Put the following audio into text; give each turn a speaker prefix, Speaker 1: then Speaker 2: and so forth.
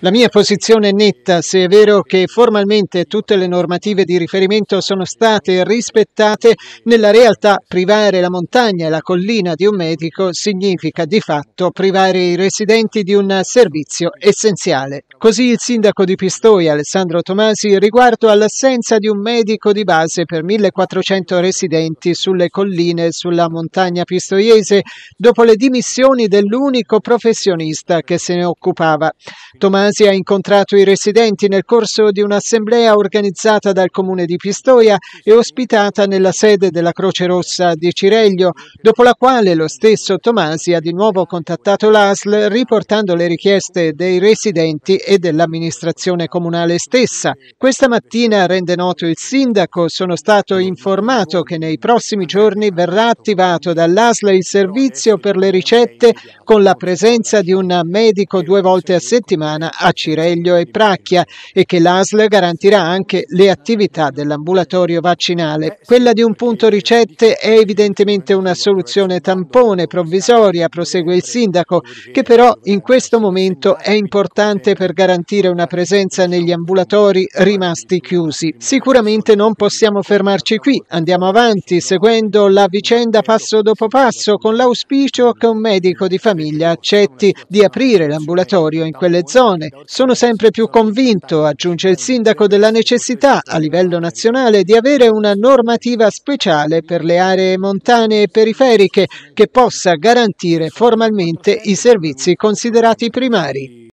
Speaker 1: La mia posizione è netta, se è vero che formalmente tutte le normative di riferimento sono state rispettate, nella realtà privare la montagna e la collina di un medico significa di fatto privare i residenti di un servizio essenziale. Così il sindaco di Pistoia, Alessandro Tomasi, riguardo all'assenza di un medico di base per 1400 residenti sulle colline e sulla montagna pistoiese dopo le dimissioni dell'unico professionista che se ne occupava. Tomasi Tomasi ha incontrato i residenti nel corso di un'assemblea organizzata dal comune di Pistoia e ospitata nella sede della Croce Rossa di Cireglio, dopo la quale lo stesso Tomasi ha di nuovo contattato l'ASL riportando le richieste dei residenti e dell'amministrazione comunale stessa. Questa mattina, rende noto il sindaco, sono stato informato che nei prossimi giorni verrà attivato dall'ASL il servizio per le ricette con la presenza di un medico due volte a settimana a Cireglio e Pracchia e che l'ASL garantirà anche le attività dell'ambulatorio vaccinale. Quella di un punto ricette è evidentemente una soluzione tampone provvisoria, prosegue il sindaco, che però in questo momento è importante per garantire una presenza negli ambulatori rimasti chiusi. Sicuramente non possiamo fermarci qui, andiamo avanti seguendo la vicenda passo dopo passo con l'auspicio che un medico di famiglia accetti di aprire l'ambulatorio in quelle zone sono sempre più convinto, aggiunge il sindaco, della necessità a livello nazionale di avere una normativa speciale per le aree montane e periferiche che possa garantire formalmente i servizi considerati primari.